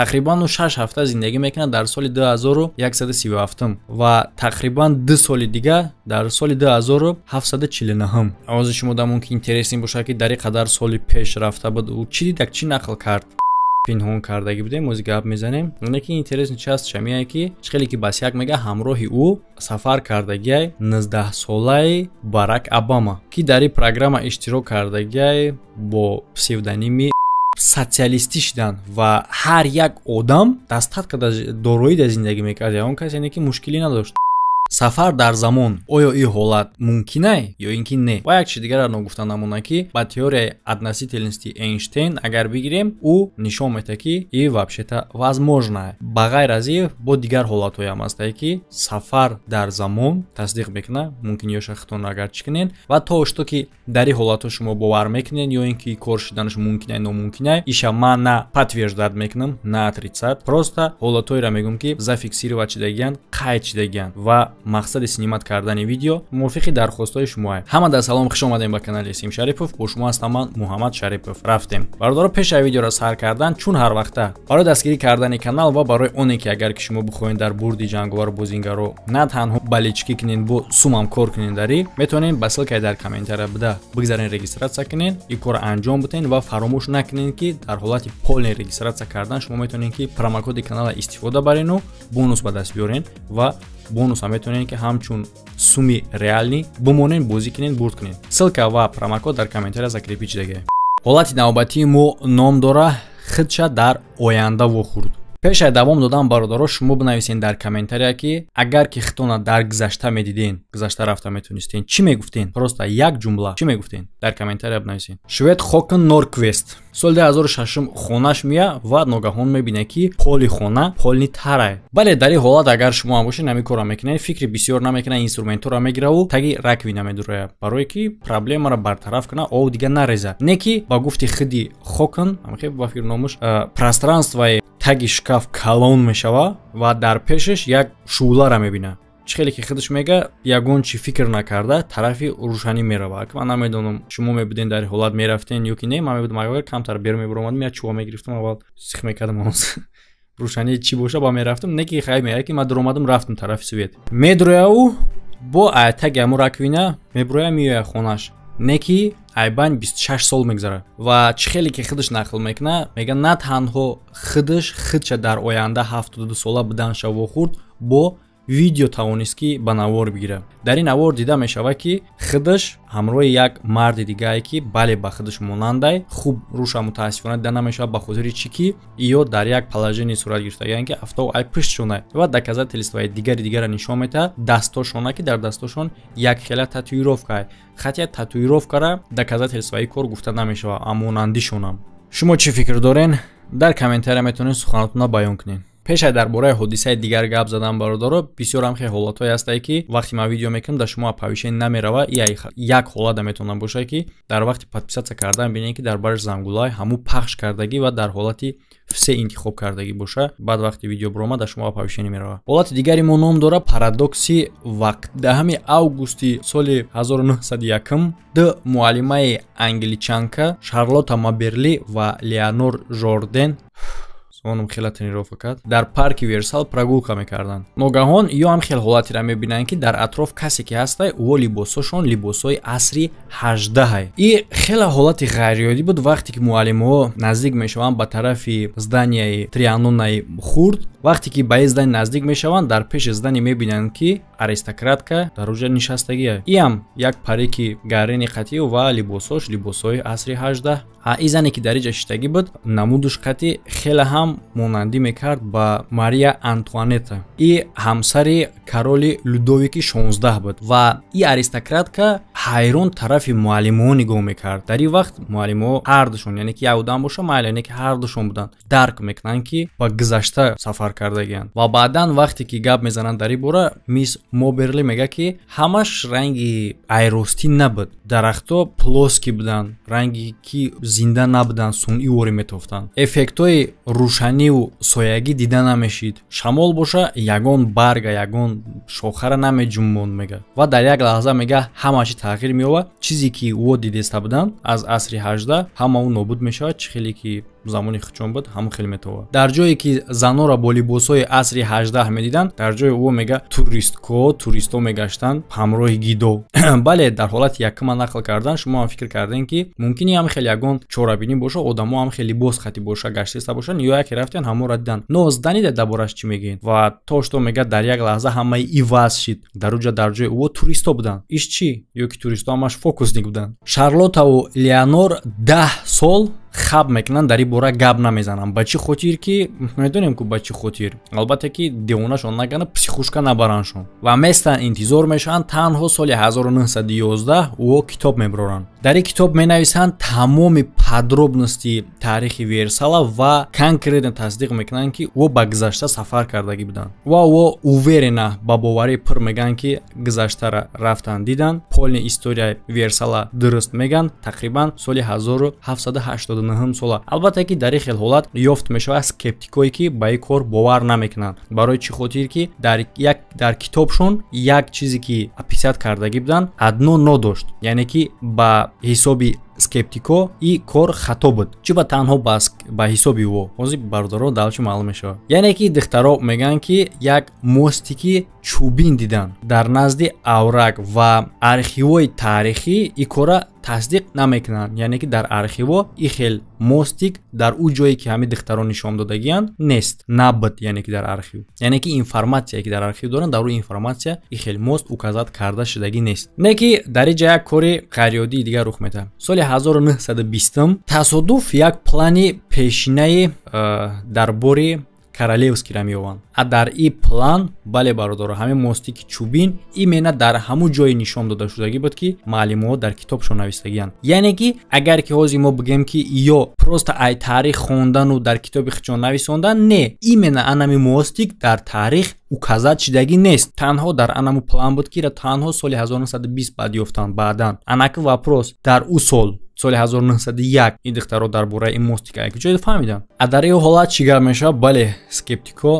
тақрибан ӯ шаш ҳафта зиндагӣ мекунад дар соли 2137 ва тақрибан ду соли дига дар соли 2749 овози шумо да мумкин интересин бошад ки дар и қадар соли пеш рафта буд ӯ чӣ дидак чӣ нақл кард пинҳон кардагӣ будем ози гап мезанем лекин интересни чи аст шамие ки чихеле ки басяк мега ҳамроҳи ӯ сафар кардагиай 19солаи барак обама ки дар и программа иштирок кардагиай бо псевдоними сотсиалистӣ шидан ва ҳар як одам дастхат кардадороида зиндагӣ мекард ягон кас яъне ки мушкилӣ надошт сафар дар замон оё ин ҳолат мумкина ё ин ки не ва як чиз дигарро ногуфта намуна ки ба теорияи относительности эйнштейн агар бигирем ӯ нишон медиҳад ки и вобщета возможна ба ғайр аз ин бо дигар ҳолатҳоеам ҳастае ки сафар дар замон тасдиқ мекуна мумкин ё шахтон агарчикунен ва то ошто ки дар ин ҳолатҳо шумо бовар мекунед ё ин ки кор шуданаш мумкина номумкина иша ман на подтверждат мекунам на отрицат просто ҳолатҳоеро мегӯям ки зафиксировать шидагиянд қайд шидагиянд ва мақсади снимат кардани видео мувофиқи дархостҳои шумоя ҳама дар салом хуш омадем ба канали сим шарипов бо шумо ҳастам ман муҳаммад шарипов рафтем бародаро пеш аз видеоро сар кардан чун ҳар вақта барои дастгирӣ кардани канал ва барои оне ки агар ки шумо бихоҳед дар бурди ҷанговару бозингаро на танҳо баличкӣ кунед бо сумам кор кунед дарӣ метавонед ба силкаи дар комментария буда бигзаред регистратсия кунед и корро анҷом битаҳед ва фаромӯш накунед ки дар ҳолати полне регистратсия кардан шумо метавонед ки промокоди канала истифода барену бонус ба даст биёред ва бонуса метонен ки ҳамчун сумми реални бумонен бозӣ кунен бурд кунен силка ва промокод дар комментария закрепич дагӣ ҳолати навбатии мо ном дора хидша дар оянда вохӯрд пеша давом додан бародаро шумо бинависед дар комментария ки агар ки хитона дар гузашта медидин гузашта рафта метавонистед чӣ мегуфтен просто як ҷумла чӣ мегуфтен дар комментария бинависед швед хокен норквест соли 206 хонааш мия ва ногаҳон мебине ки поли хона полни тарае бале дар ин ҳолат агар шумо ҳам бошед ҳамин корро мекунед фикри бисёр намекунад инструментҳоро мегираву таги ракви намедурая барое ки проблемаро бартараф кана ов дига нареза не ки ба гуфти худи хокен ба фикри номуш пространствае таги шкаф калон мешава ва дар пешаш як шӯлара мебина чӣ хеле ки худаш мега ягон чи фикр накарда тарафи рӯшанӣ меравад ак ман намедонам шумо мебудем дар ҳолат мерафтен ё ки не ман мебудам агар камтар бер мебуромад мия чува мегирифтам аввал сих мекардам оноз рӯшанӣ чӣ боша ба мерафтам не ки хайб меяд ки ман дуромадам рафтам тарафи свет медрояву бо атаги ҳамо раквина мебурояв миёяд хонааш неки айбан 26 сол мегзарад ва чӣ хеле ки худаш нақл мекуна мега на танҳо худаш худша дар оянда 72 сола бидан шавохӯрд бо видео тавонист ки ба навор бигирад дар ин навор дида мешавад ки хидаш ҳамроҳи як марди дигае ки бале ба хидаш монандай хуб рушам мутаассифона дида намешавад ба хотири чӣ ки иё дар як положени сурат гирифтагиан ки автоу ай пиштшона ва даказа телистваи дигари дигара нишон метиҳад дастошона ки дар дастошон як хела татуировкаа хатя татуировкара даказа телистваи кор гуфта намешавад а монандишонам шумо чӣ фикр дорен дар комментария метавонед суханотонро баён кунед пеша дар бораи ҳодисаи дигар гап задам бародаро бисёр ҳамхе ҳолатҳое ҳастае ки вақти ман видео мекунам дар шумо аппавишен намерава як ҳолата метавона бошад ки дар вақти подписатся кардан бинем ки дар бари зангулай ҳамӯ пахш кардагӣ ва дар ҳолати все интихоб кардагӣ боша баъд вақти видео бурома дар шумо аппавишене мерава ҳолати дигари мо ном дора парадокси вақт даҳами августи соли 191 ду муаллимаи англичанка шарлота маберли ва леонор жорден онум хеле тренировка кард дар парки версал прогулка мекарданд ногаҳон ё ҳам хел ҳолатеро мебинанд ки дар атроф касе ки ҳастай во либосошон либосҳои асри ҳаждаҳа и хеле ҳолати ғайриёдӣ буд вақте ки муаллимҳо наздик мешаванд ба тарафи зданияи трианонаи хурд вақте ки ба ин здани наздик мешаванд дар пеши здани мебинанд ки аристократка дар уҷа нишастагия иам як парики гарини қатӣ ва либосош либосҳои асри ҳаждаҳ а и зане ки дар иҷа шиштагӣ буд намудуш қатӣ хеле ҳам монандӣ мекард ба мария антуанета и ҳамсари кароли людовики 16 буд ва и аристократка ҳайрон тарафи муаллимҳо нигоҳ мекард дар ин вақт муаллимҳо ҳардушон яъне ки яҳудан боша майло яъне ки ҳардушон буданд дарк мекунанд ки ба гузашта сафар кардагиянд ва баъдан вақте ки гап мезананд дар ин бора мис моберли мегӯяд ки ҳамаш ранги айростӣ набуд дарахтҳо плоски буданд ранге ки зинда набуданд сунъӣ ворӣ метофтанд эффектҳои рӯша таниву соягӣ дида намешид шамол боша ягон барга ягон шохара намеҷумбон мега ва дар як лаҳза мега ҳама чи тағйир меёбад чизе ки уо дидеста будан аз асри ҳажда ҳама ӯ нобуд мешавад чи хеле ки замони хичон буд ҳама хеле метавоа дар ҷое ки занора бо либосҳои асри ҳаждаҳ медиданд дар ҷои ӯ мега туристко туристҳо мегаштанд ҳамроҳи гидо бале дар ҳолати якима нақл кардан шумо ҳам фикр кардем ки мумкини ҳам хеле ягон чорабинӣ боша одамо ҳам хеле либос хати боша гаштиста бошанд ё яке рафтиан ҳамора диданд нозданиде дар бораш чӣ мегӯед ва тош то мега дар як лаҳза ҳамаи иваз шид даруҷа дар ҷои ӯ туристҳо буданд иш чӣ ёки туристҳо ҳамаш фокусник буданд шарлотау леонор даҳ сол хаб мекунанд дар ин бора гап намезанам ба чӣ хотир ки медонем ку ба чӣ хотир албатта ки девонашон накана психушка набаранашон ва местан интизор мешаванд танҳо соли 1911 о китоб меброранд дар ин китоб менависанд тамоми подробности таърихи версала ва конкретно тасдиқ мекунанд ки о ба гузашта сафар кардаги буданд ва о уверена ба боварии пур меган ки гузаштара рафтан диданд полни историяи версала дуруст меган тақрибан соли 1789 2009 сола албатта ки дар ин хел ҳолат ёфт мешавад аз скептикҳое ки ба ин кор бовар намекунанд барои чӣ хотир ки дар китобшон як чизе ки писат кардаги буданд одно нодошт яъне ки ба ҳисоби скептико и кор хато буд чӣ ба танҳо ба ҳисоби во ози бардоро далчи маълум мешавад яъне ки духтаро мегӯянд ки як мостики чӯбин диданд дар назди аврак ва архивҳои таърихӣ и кора тасдиқ намекунанд яъне ки дар архивҳо и хел мостик дар ӯ ҷое ки ҳами духтарон нишондодагианд нест набт яъне ки дар архив яъне ки информатсияе ки дар архив доранд дар ӯ информатсия ихел мост указат карда шудагӣ нест ине ки дар ин ҷо як кори ғайриоддии дигар рух медиҳад соли 1920 тасодуф як плани пешинаи э, дар бори королевски рамёванд а дар и план бале бародор ҳами мостики чубин и мена дар ҳамун ҷое нишон додашудагӣ буд ки муаллимҳо дар китобшо навистагиянд яъне ки агар ки ҳозир мо бигӯем ки ё просто ай таърих хондану дар китоби хичон нависондан не имена анами мостик дар таърих ӯ казачидагӣ нест танҳо дар анаму план буд ки танҳо соли 1920 баъд ёфтанд баъдан анаки вапрос дар ӯ сол соли 1901 ин дихтаро дар бораи мостикаякчо фаҳмидан а дар ин ҳолат чӣ гап мешавад бале скептикҳо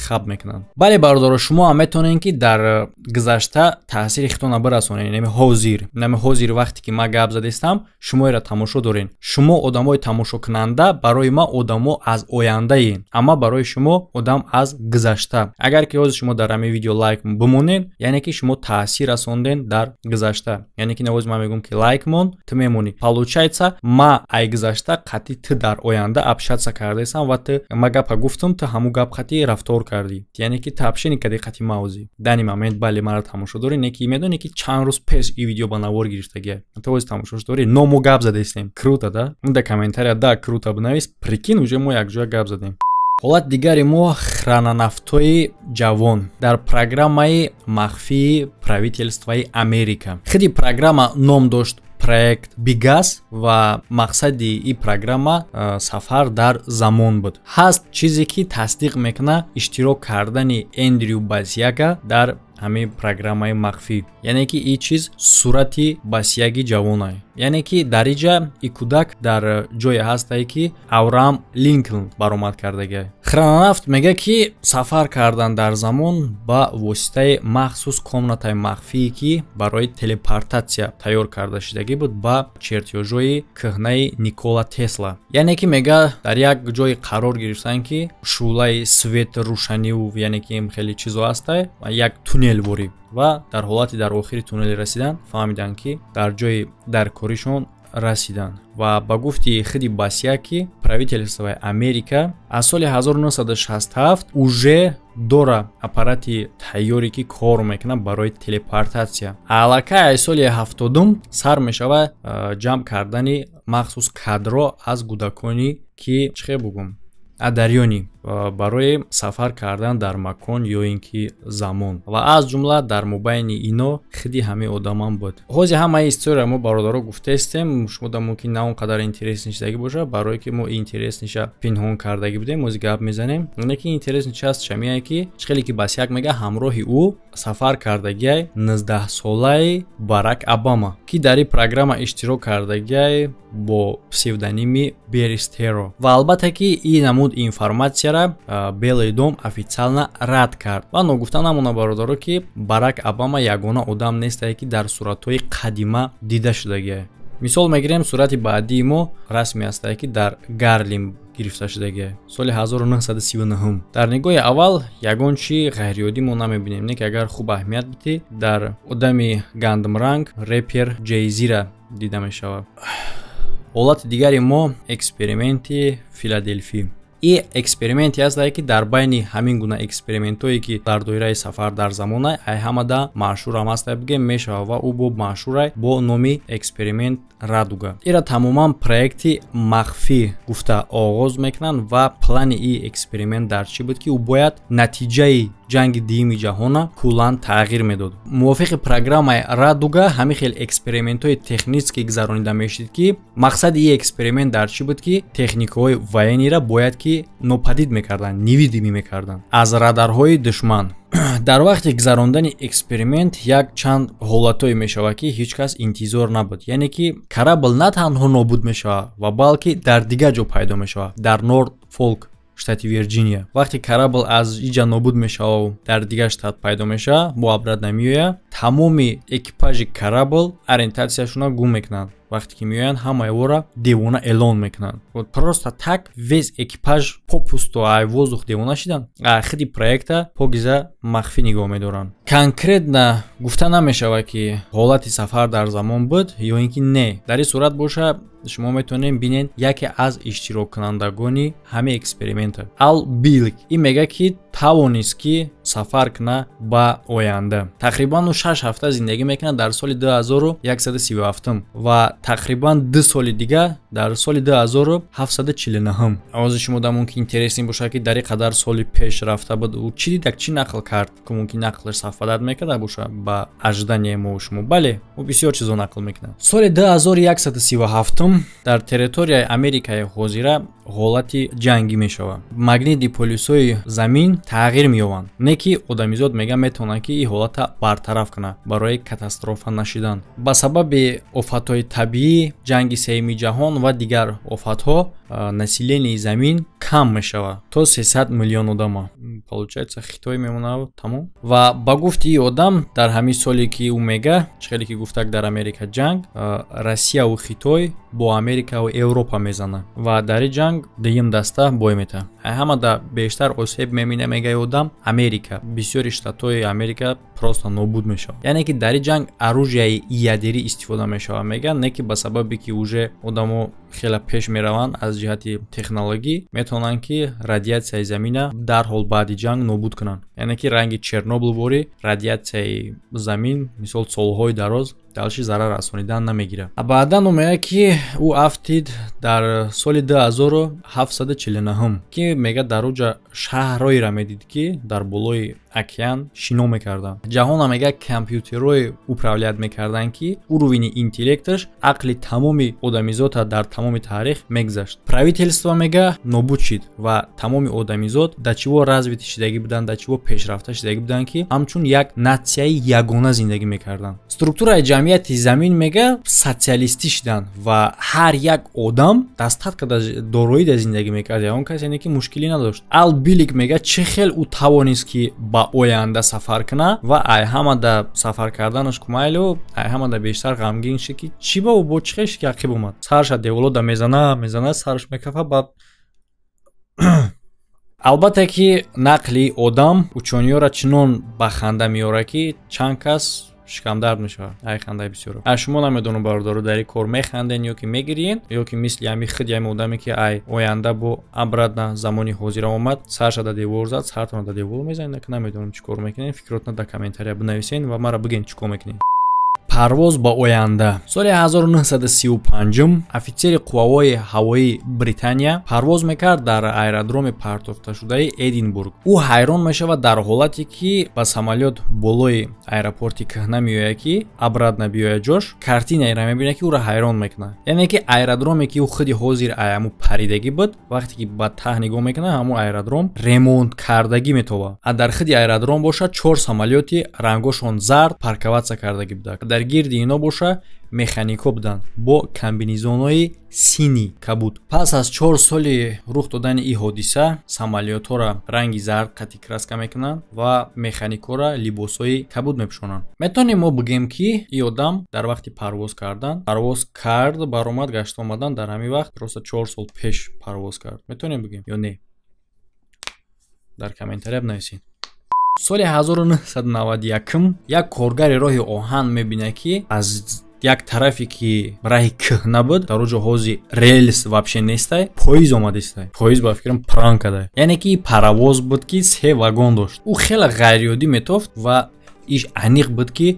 хаб мекунанд бале бародаро шумо ҳам метонем ки дар э, гузашта таъсири хитона барасонед нами ҳозир нами ҳозир вақте ки ма гап задаистам шумоеро тамошо доред шумо одамои тамошокунанда барои ма одамо аз ояндае амма барои шумо одам аз гузашта агар ки ҳозир шумо дар ҳамин видео лайк бимонед яъне ки шумо таъсир расондед дар гузашта яъне ки навози ман мегӯям ки лайк мон ту мемонӣ получается ма ай гузашта қатъи ту дар оянда общаться кардаистам ва ту ма гапа гуфтум ту ҳамун гап қатъи рафтор кардӣ яъне ки тапшини кади қати маузӣ дани момент бале мара тамошо дорӣ неки медони ки чанд рӯз пеш и видео ба навор гирифтагия то оз тамошош дорӣ ному гап зада истем крута да да комментария да крута бинавис прикин уже мо якҷоя гап задем ҳолат дигари мо хрананафтҳои ҷавон дар программаи махфии правительствои америка хеди программа ном дошт проект бигас ва мақсади и программа э, сафар дар замон буд ҳаст чизе ки тасдиқ мекунад иштирок кардани эндрю базяга дар ҳамин программаи махфӣ яъне ки и чиз сурати басияги ҷавонай яъне ки дар иҷа и кӯдак дар ҷое ҳастае ки аврам линклн баромад кардагай хренанафт мега ки сафар кардан дар замон ба воситаи махсус комнатаи махфие ки барои телепортатсия тайёр карда шудагӣ буд ба чертёжҳои кӯҳнаи никола тесла яъне ки мега дар як ҷое қарор гирифтан ки шӯлаи свет рӯшаниу яъне ки им хеле чизо ҳастае як тунн мелбурӣ ва дар ҳолати дар охири туннел расидан фаҳмиданд ки дар ҷои даркоришон расиданд ва ба гуфти хиди басяки правительствои америка аз соли 1967 уже дора аппарати тайёре ки кор мекунад барои телепортатсия аллакай аз соли ҳафтодум сар мешавад ҷамъ кардани махсус кадро аз гудакони ки чихе бугум адарёнӣ барои сафар кардан дар макон ё ин ки замон ва аз ҷумла дар мобайни ино хиди ҳамаи одамам буд ҳозир ҳамаи история мо бародаро гуфтаҳестем шумода мумкин на он қадар интерес нишидаги боша барое ки мо интерес ниша пинҳон кардаги будем ози гап мезанем лки интерес ниша аст шамие ки чихеле ки басяк мега ҳамроҳи ӯ сафар кардагиай нздаҳсолаи барак обама ки дар ин программа иштирок кардагиай бо псевдоними беристеро ва албатта ки и намуд информатсия ра белый дом официально рад кард ва ногуфта намона бародаро ки барак обама ягона одам нестае ки дар суратҳои қадима дида шудагӣ мисол мегирем сурати баъдии мо расме астае ки дар гарлин гирифта шудагӣ соли 1939 дар нигоҳи аввал ягон чи ғайриёдӣ мо намебинем неки агар хуб аҳамият бидӣ дар одами гандмранг репер джейзира дида мешавад ҳолати дигари мо эксперименти филаделфӣ и эксперименте аст дае ки дар байни ҳамин гуна экспериментҳое ки дар доираи сафар дар замона ай ҳамада машҳурам аст бигӯем мешавад ва ӯ бо машҳура бо номи эксперимент радуга ира тамоман проекти махфӣ гуфта оғоз мекунанд ва плани и эксперимент дар чӣ буд ки ӯ бояд натиҷаи ҷанги дуюми ҷаҳона куллан тағйир медод мувофиқи программаи радуга ҳамин хел экспериментҳои техницки гузаронида мешид ки мақсади и эксперимент дар чӣ буд ки техникаҳои военира бояд ки нопадид мекарданд нивидимӣ мекарданд аз радарҳои душман дар вақти гузарондани эксперимент як чанд ҳолатҳое мешавад ки ҳеч кас интизор набуд яъне ки карабл на танҳо нобуд мешавад ва балки дар дигар ҷо пайдо мешавад дар норт фолк штати вирҷиния вақте карабл аз иҷа нобуд мешава дар дигар штат пайдо мешава бо абрад намеояд тамоми экипажи карабл ориентатсияшона гум мекунанд вақте ки меоянд ҳамаи ора девона эълон мекунанд вот просто так весь экипаж по пусту ай воздух девона шиданд ахири проекта погиза махфӣ нигоҳ медоранд конкретно гуфта намешавад ки ҳолати сафар дар замон буд ё ин ки не дар ин сурат бошад шумо метавонем бинен яке аз иштироккунандагони ҳама эксперимента ал билк ин мегӯяд ки тавонист ки сафар кунад ба оянда тақрибан ӯ шаш ҳафта зиндагӣ мекунад дар соли 2137 ва тақрибан ду соли дига дар соли 2749 овози шумо да мумкин интересин бошад ки дар и қадар соли пеш рафта буд ӯ чи дидак чӣ нақл кард ку мумкин нақлаш сафа дард мекарда бошад ба аждани мо шумо бале ӯ бисёр чизо нақл мекунад соли 2137 дар территорияи америкаи ҳозира ҳолати ҷангӣ мешавад магнити полюсҳои замин тағйир меёбанд не ки одамизод мега метавонанд ки ин ҳолатра бартараф кунад барои катастрофа нашидан ба сабаби офатҳои табиӣ ҷанги сеюми ҷаҳон ва дигар офатҳо населени замин кам мешава то 300 миллион одама получается хитой мемонав тамом ва ба гуфти и одам дар ҳамин соле ки ӯ мега чихеле ки гуфтак дар америка ҷанг россияву хитой бо америкау европа мезана ва дар и ҷанг дуюм даста бой мета ҳамада бештар осеб мемина мегаи одам америка бисёри штатҳои америка просто нобуд мешава яъне ки дар и ҷанг оружияи ядерӣ истифода мешава мега не ки ба сабабе ки уже одамо хеле пеш мераванд аз ҷиҳати технологӣ метавонанд ки радиатсияи замина дарҳол баъди ҷанг нобуд кунанд яъне ки ранги чернобл бори радиатсияи замин мисол солҳои дароз далши зарар расонидан намегира баъдан омеяд ки ӯ афтид дар соли 2749 ки мегӯяд дар оҷа шаҳрое ра медид ки дар болои океан шино мекарданд ҷаҳона мегӯяд компютерое управлият мекарданд ки урувини интеллекташ ақли тамоми одамизота дар тамоми таърих мегзашт правительство мегӯяд нобуд шид ва тамоми одамизод да чиво развити шидагӣ буданд да чиво пешрафта шидагӣ буданд ки ҳамчун як натсияи ягона зиндагӣ мекарданд структураи ҷамъ ҷамъияти замин мега социалистӣ шуданд ва ҳар як одам дастат када дороӣ да зиндагӣ мекард ягон кас яъне ки мушкилӣ надошт ал билик мега чӣ хел ӯ тавонист ки ба оянда сафар кунад ва айҳама да сафар карданаш кумайлу айҳама да бештар ғамгин шуд ки чӣ бо бо чӣ хел ши ки ақиб омад сарша деволо да мезана мезана сараш мекафа ба албатта ки нақли одам учониёра чунон ба ханда меорад ки чанд кас шикамдард мешавад ай хандаи бисёр а шумо намедонам бародару дар ин кор механден ё ки мегириен ё ки мисли ҳами хыди ҳами одаме ки ай оянда бо абрадна замони ҳозира омад саршада девор зад сартонада девор мезанед намедонам чӣ кор мекунед фикротна дар комментария бинависен ва мара бигӯед чӣ кор мекунед парвоз ба оянда соли 1935 офитсери қувавои ҳавои британия парвоз мекард дар аэродроми партофташудаи эдинбург ӯ ҳайрон мешавад дар ҳолате ки ба самолёт болои аэропорти кӯҳна меояд ки абратна биёяд ҷош картинаеро мебинад ки ӯро ҳайрон мекунад яъне ки аэродроме ки ӯ худи ҳозир аяму паридагӣ буд вақте ки ба таҳ нигоҳ мекунад ҳамун аэродром ремонткардагӣ метобад дар худи аэродром бошад чор самолёти рангошон зард парковатса кардагӣ будад дар гирди инҳо боша механико буданд бо комбинезонҳои синӣ кабуд пас аз чор соли рух додани ин ҳодиса самолиётҳоро ранги зард қатъи краска мекунанд ва механикҳоро либосҳои кабуд мепӯшонанд метавонем мо бигӯем ки и одам дар вақти парвоз кардан парвоз кард баромад гашт омадан дар ҳамин вақт просто чор сол пеш парвоз кард метавонем бигӯем ё не дар коментария бинависед соли 1991 як коргари роҳи оҳан мебинад ки аз як тарафе ки роҳи кӯҳна буд дар у ҷаҳози релс вообще нестай поиз омадистай поиз ба фикрам пран кадай яъне ки паравоз буд ки се вагон дошт ӯ хеле ғайриёдӣ метофт ва иш аниқ буд ки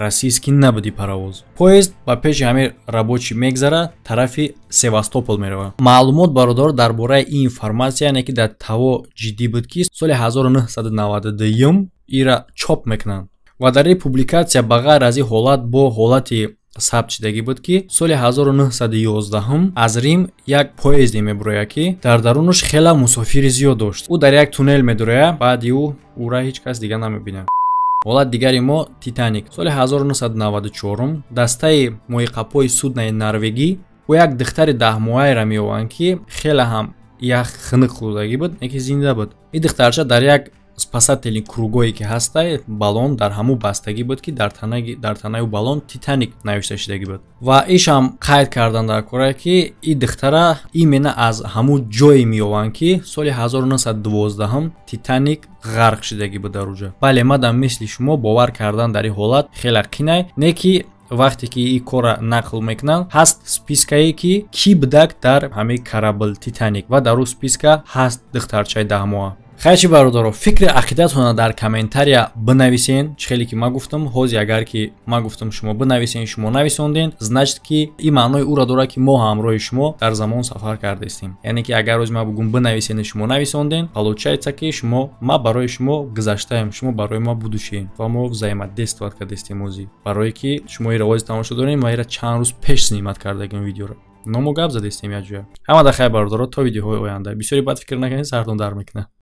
расистки набуди паровоз поезд ба пеши ҳаме рабочӣ мегзара тарафи севастопол меравад маълумот бародор дар бораи ин информатсия яъне ки дар таво ҷиддӣ буд ки соли 1992 ира чоп мекунанд ва дар ин публикатсия ба ғайр аз ин ҳолат бо ҳолати сабтшидагӣ буд ки соли 1911 аз рим як поезде мебурояд ки дар даруныш хела мусофири зиёд дошт ӯ дар як туннел медурояд баъди ӯ ӯра ҳеҷ кас дига намебинад ҳолат дигари мо титаник соли 1994 дастаи моиқапои суднаи норвегӣ ӯ як духтари даҳмоаеро меёванд ки хеле ҳам як хинук хӯрдагӣ буд яке зинда буд ин духтарча дар як спасатели кругое ки ҳастай баллон дар ҳамун бастагӣ буд ки дар танаю баллон титаник навишта шудагӣ буд ва ишам қайд кардан дар кора ки и духтара имена аз ҳамун ҷое меёванд ки соли 1912 титаник ғарқ шудагӣ буд дар уҷа бале мадам мисли шумо бовар кардан дар ин ҳолат хеле қинай не ки вақте ки и кора нақл мекунанд ҳаст спискае ки кӣ будак дар ҳамин карабл титаник ва дар ӯ списка ҳаст духтарчаи даҳмоа хайчи бародаро фикри ақидатона дар комментария бинависен чӣ хеле ки ма гуфтам ҳози агар ки ма гуфтам шумо бинависен шумо нависондем значит ки и маънои ӯро дорад ки мо ҳамроҳи шумо дар замон сафар кардаистем яъне ки агар ози ма бугум бинависен шумо нависондем получается ки шумо ма барои шумо гузаштаем шумо барои ма будушем ва мо взаимодействовать кардаистем ози барое ки шумо иро ози тамошо дорем ва ира чанд рӯз пеш снимат кардагем видеоро но мо гап задаистем якҷоя ҳама дар хай бародоро то видеоҳои оянда бисёри бад фикр накардем сардон дар мекунад